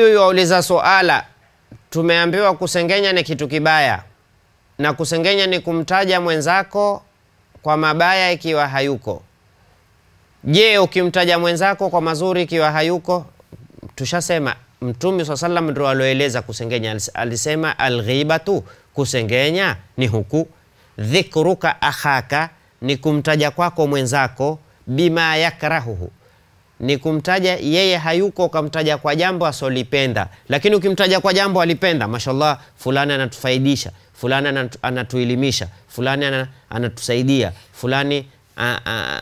Huyu wauliza suala, tumeambiwa kusengenya ni kitu kibaya, na kusengenya ni kumtaja mwenzako kwa mabaya ikiwa hayuko. Je, ukimtaja mwenzako kwa mazuri ikiwa hayuko? Tushasema Mtume swalla salam ndo aloeleza kusengenya, alisema alghibatu, kusengenya ni huku, dhikruka akhaka, ni kumtaja kwako mwenzako, bima yakrahuhu ni kumtaja yeye hayuko, ukamtaja kwa jambo asolipenda. Lakini ukimtaja kwa jambo alipenda, mashallah, fulani anatufaidisha, fulani anatuilimisha fulani anatusaidia, fulani a, a,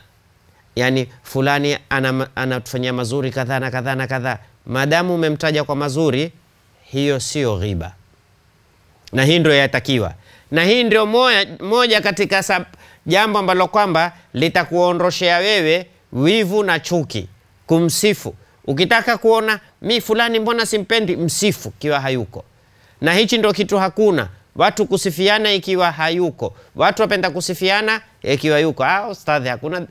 yani fulani anatufanyia mazuri kadhaa na kadhaa na kadhaa. Maadamu umemtaja kwa mazuri, hiyo sio ghiba, na hii ndio yatakiwa, na hii ndio moja, moja katika sab, jambo ambalo kwamba litakuondoshea wewe wivu na chuki kumsifu. Ukitaka kuona mi fulani, mbona simpendi, msifu kiwa hayuko. Na hichi ndo kitu hakuna watu kusifiana ikiwa hayuko, watu wapenda kusifiana ikiwa yuko. Ah, ustadhi hakuna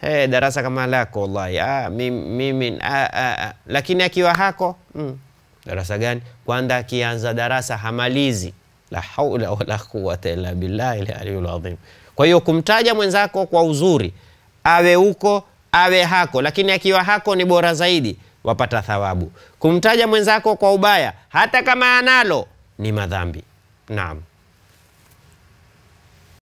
hey, eh, darasa kama lako wallahi. Ah, mimi ah, ah, ah. Lakini akiwa hako mm. Darasa gani? Kwanza akianza darasa hamalizi. La haula wala quwwata illa billahi aliyul Kwa hiyo kumtaja mwenzako kwa uzuri, awe huko awe hako, lakini akiwa hako ni bora zaidi, wapata thawabu. Kumtaja mwenzako kwa ubaya, hata kama analo, ni madhambi. Naam.